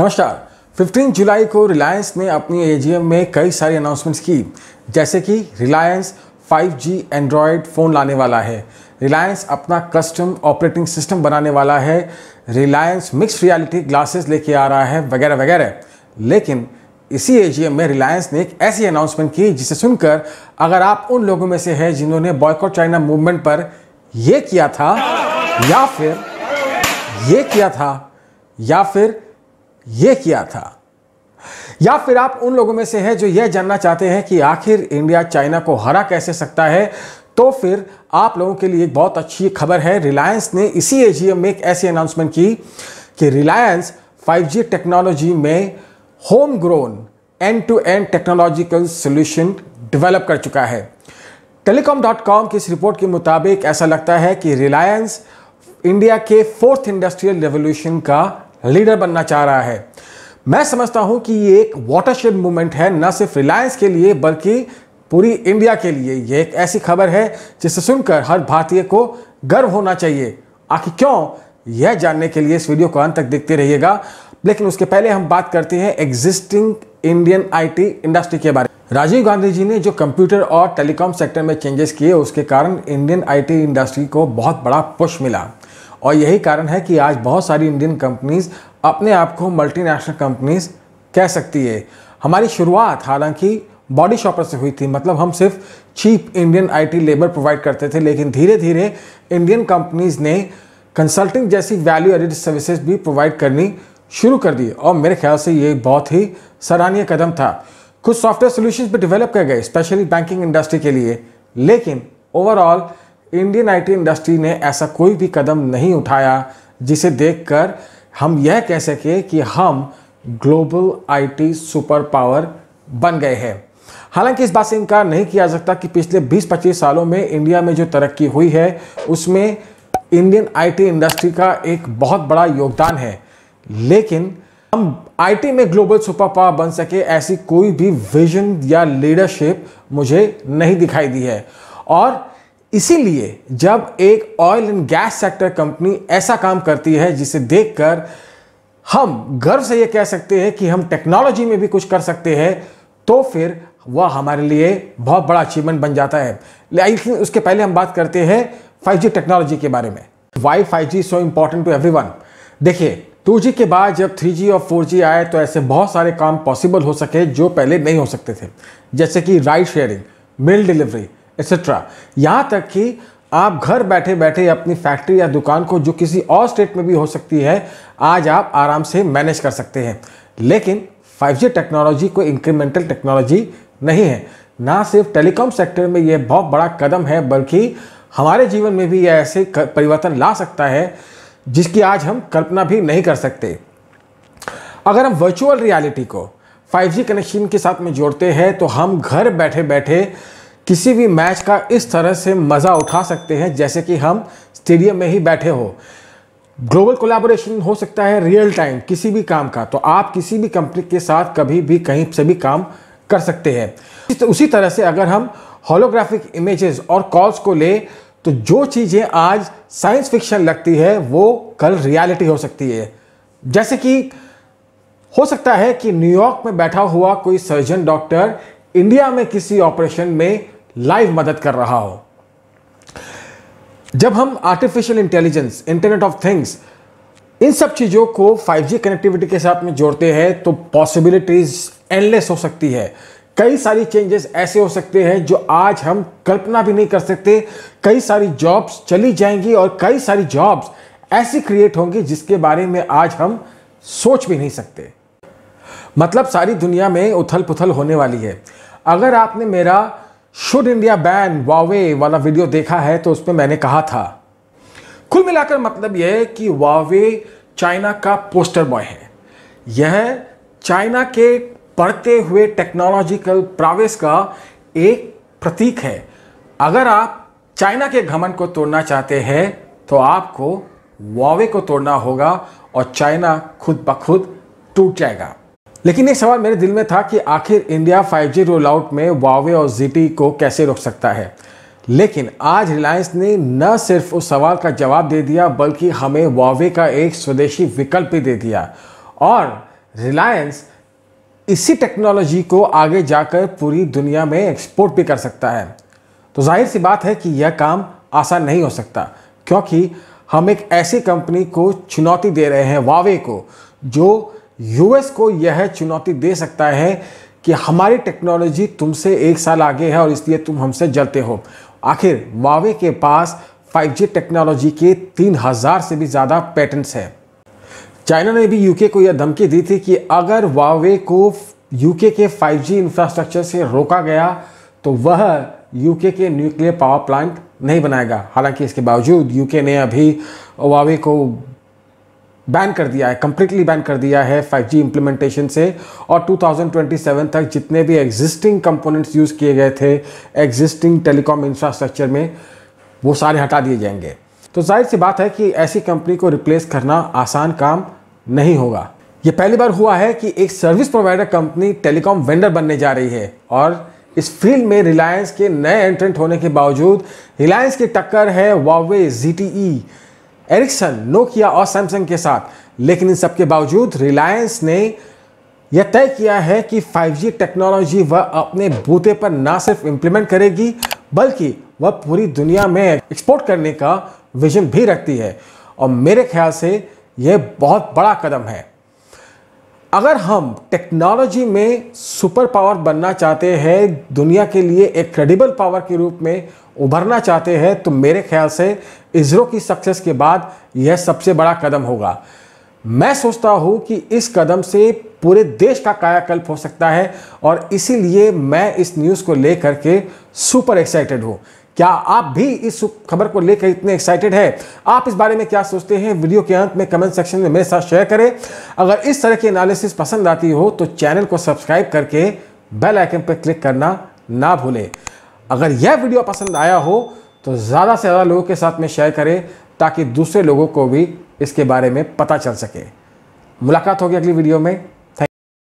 नमस्कार 15 जुलाई को रिलायंस ने अपनी एजीएम में कई सारी अनाउंसमेंट्स की जैसे कि रिलायंस 5G एंड्रॉयड फ़ोन लाने वाला है रिलायंस अपना कस्टम ऑपरेटिंग सिस्टम बनाने वाला है रिलायंस मिक्स रियलिटी ग्लासेस लेके आ रहा है वगैरह वगैरह लेकिन इसी एजीएम में रिलायंस ने एक ऐसी अनाउंसमेंट की जिसे सुनकर अगर आप उन लोगों में से हैं जिन्होंने बॉयकॉट चाइना मूवमेंट पर यह किया था या फिर ये किया था या फिर यह किया था या फिर आप उन लोगों में से हैं जो यह जानना चाहते हैं कि आखिर इंडिया चाइना को हरा कैसे सकता है तो फिर आप लोगों के लिए एक बहुत अच्छी खबर है रिलायंस ने इसी एजीएम में एक ऐसी अनाउंसमेंट की कि रिलायंस 5G टेक्नोलॉजी में home grown end to end technological solution develop कर चुका है टेलीकॉम डॉट कॉम की इस रिपोर्ट के मुताबिक ऐसा लगता है कि रिलायंस इंडिया के फोर्थ इंडस्ट्रियल रेवोल्यूशन का लीडर बनना चाह रहा है मैं समझता हूं कि ये एक वाटरशेड मूवमेंट है न सिर्फ रिलायंस के लिए बल्कि पूरी इंडिया के लिए ये एक ऐसी खबर है जिसे सुनकर हर भारतीय को गर्व होना चाहिए आखिर क्यों यह जानने के लिए इस वीडियो को अंत तक देखते रहिएगा लेकिन उसके पहले हम बात करते हैं एग्जिस्टिंग इंडियन आईटी इंडस्ट्री के बारे में राजीव गांधी जी ने जो कंप्यूटर और टेलीकॉम सेक्टर में चेंजेस किए उसके कारण इंडियन आईटी इंडस्ट्री को बहुत बड़ा पुश मिला और यही कारण है कि आज बहुत सारी इंडियन कंपनीज़ अपने आप को मल्टीनेशनल कंपनीज़ कह सकती है हमारी शुरुआत हालांकि बॉडी शॉपर से हुई थी मतलब हम सिर्फ cheap Indian IT labour provide करते थे लेकिन धीरे धीरे इंडियन कंपनीज़ ने कंसल्टिंग जैसी वैल्यू एडिड सर्विसेज भी प्रोवाइड करनी शुरू कर दी और मेरे ख्याल से ये बहुत ही सराहनीय कदम था कुछ सॉफ्टवेयर सॉल्यूशंस भी डेवलप किए गए स्पेशली बैंकिंग इंडस्ट्री के लिए लेकिन ओवरऑल इंडियन आईटी इंडस्ट्री ने ऐसा कोई भी कदम नहीं उठाया जिसे देखकर हम यह कह सकें कि हम ग्लोबल आईटी सुपर पावर बन गए हैं हालांकि इस बात से इनकार नहीं किया जा सकता कि पिछले 20-25 सालों में इंडिया में जो तरक्की हुई है उसमें इंडियन आईटी इंडस्ट्री का एक बहुत बड़ा योगदान है लेकिन हम आईटी में ग्लोबल सुपर पावर बन सके ऐसी कोई भी विजन या लीडरशिप मुझे नहीं दिखाई दी है और इसीलिए जब एक oil and gas sector company ऐसा काम करती है जिसे देखकर हम गर्व से ये कह सकते हैं कि हम टेक्नोलॉजी में भी कुछ कर सकते हैं तो फिर वह हमारे लिए बहुत बड़ा अचीवमेंट बन जाता है लेकिन उसके पहले हम बात करते हैं जी टेक्नोलॉजी के बारे में why five G so important to everyone देखिए जी के बाद जब 3G और 4G आए तो ऐसे बहुत सारे काम पॉसिबल हो सके जो पहले नहीं हो सकते थे जैसे कि ride sharing meal delivery etcetera यहाँ तक कि आप घर बैठे बैठे अपनी फैक्ट्री या दुकान को जो किसी और स्टेट में भी हो सकती है आज आप आराम से मैनेज कर सकते हैं लेकिन 5G टेक्नोलॉजी कोई इंक्रीमेंटल टेक्नोलॉजी नहीं है ना सिर्फ टेलीकॉम सेक्टर में यह बहुत बड़ा कदम है बल्कि हमारे जीवन में भी यह ऐसे परिवर्तन ला सकता है जिसकी आज हम कल्पना भी नहीं कर सकते अगर हम वर्चुअल रियलिटी को 5G कनेक्शन के साथ में जोड़ते हैं तो हम घर बैठे बैठे किसी भी मैच का इस तरह से मज़ा उठा सकते हैं जैसे कि हम स्टेडियम में ही बैठे हो ग्लोबल कोलैबोरेशन हो सकता है रियल टाइम किसी भी काम का तो आप किसी भी कंपनी के साथ कभी भी कहीं से भी काम कर सकते हैं उसी तरह से अगर हम होलोग्राफिक इमेजेस और कॉल्स को ले तो जो चीज़ें आज साइंस फिक्शन लगती है वो कल रियलिटी हो सकती है जैसे कि हो सकता है कि न्यूयॉर्क में बैठा हुआ कोई सर्जन डॉक्टर इंडिया में किसी ऑपरेशन में लाइव मदद कर रहा हो जब हम artificial intelligence internet of things इन सब चीज़ों को 5G कनेक्टिविटी के साथ में जोड़ते हैं तो पॉसिबिलिटीज एंडलेस हो सकती है कई सारी चेंजेस ऐसे हो सकते हैं जो आज हम कल्पना भी नहीं कर सकते कई सारी जॉब्स चली जाएंगी और कई सारी जॉब्स ऐसी क्रिएट होंगी जिसके बारे में आज हम सोच भी नहीं सकते मतलब सारी दुनिया में उथल पुथल होने वाली है अगर आपने मेरा शुड इंडिया बैन वावे वाला वीडियो देखा है तो उसमें मैंने कहा था कुल मिलाकर मतलब यह है कि वावे चाइना का पोस्टर बॉय है यह चाइना के बढ़ते हुए टेक्नोलॉजिकल प्रावेश का एक प्रतीक है अगर आप चाइना के घमन को तोड़ना चाहते हैं तो आपको वावे को तोड़ना होगा और चाइना खुद ब खुद टूट जाएगा लेकिन एक सवाल मेरे दिल में था कि आखिर इंडिया 5G रोल आउट में वावे और जी को कैसे रोक सकता है लेकिन आज रिलायंस ने न सिर्फ उस सवाल का जवाब दे दिया बल्कि हमें वावे का एक स्वदेशी विकल्प भी दे दिया और रिलायंस इसी टेक्नोलॉजी को आगे जाकर पूरी दुनिया में एक्सपोर्ट भी कर सकता है तो जाहिर सी बात है कि यह काम आसान नहीं हो सकता क्योंकि हम एक ऐसी कंपनी को चुनौती दे रहे हैं वावे को जो यूएस को यह चुनौती दे सकता है कि हमारी टेक्नोलॉजी तुमसे एक साल आगे है और इसलिए तुम हमसे जलते हो आखिर वावे के पास 5G टेक्नोलॉजी के 3000 से भी ज़्यादा पेटेंट्स हैं चाइना ने भी यूके को यह धमकी दी थी कि अगर वावे को यूके के 5G इंफ्रास्ट्रक्चर से रोका गया तो वह यूके के न्यूक्लियर पावर प्लांट नहीं बनाएगा हालांकि इसके बावजूद यूके ने अभी वावे को बैन कर दिया है कम्प्लीटली बैन कर दिया है 5G इम्प्लीमेंटेशन से और 2027 तक जितने भी एग्जिस्टिंग कंपोनेंट्स यूज़ किए गए थे एग्जिस्टिंग टेलीकॉम इंफ्रास्ट्रक्चर में वो सारे हटा दिए जाएंगे तो जाहिर सी बात है कि ऐसी कंपनी को रिप्लेस करना आसान काम नहीं होगा ये पहली बार हुआ है कि एक service provider company telecom vendor बनने जा रही है और इस फील्ड में रिलायंस के नए एंट्रेंट होने के बावजूद रिलायंस की टक्कर है वावे जी एरिक्सन नोकिया और सैमसंग के साथ लेकिन इन सब के बावजूद रिलायंस ने यह तय किया है कि 5G टेक्नोलॉजी वह अपने बूते पर ना सिर्फ इम्प्लीमेंट करेगी बल्कि वह पूरी दुनिया में एक्सपोर्ट करने का विजन भी रखती है और मेरे ख्याल से यह बहुत बड़ा कदम है अगर हम टेक्नोलॉजी में सुपर पावर बनना चाहते हैं दुनिया के लिए एक क्रेडिबल पावर के रूप में उभरना चाहते हैं तो मेरे ख्याल से इसरो की सक्सेस के बाद यह सबसे बड़ा कदम होगा मैं सोचता हूँ कि इस कदम से पूरे देश का कायाकल्प हो सकता है और इसीलिए मैं इस न्यूज़ को लेकर के सुपर एक्साइटेड हूँ क्या आप भी इस खबर को लेकर इतने एक्साइटेड हैं आप इस बारे में क्या सोचते हैं वीडियो के अंत में कमेंट सेक्शन में मेरे साथ शेयर करें अगर इस तरह की एनालिसिस पसंद आती हो तो चैनल को सब्सक्राइब करके बेल आइकन पर क्लिक करना ना भूलें अगर यह वीडियो पसंद आया हो तो ज़्यादा से ज़्यादा लोगों के साथ में शेयर करें ताकि दूसरे लोगों को भी इसके बारे में पता चल सके मुलाकात होगी अगली वीडियो में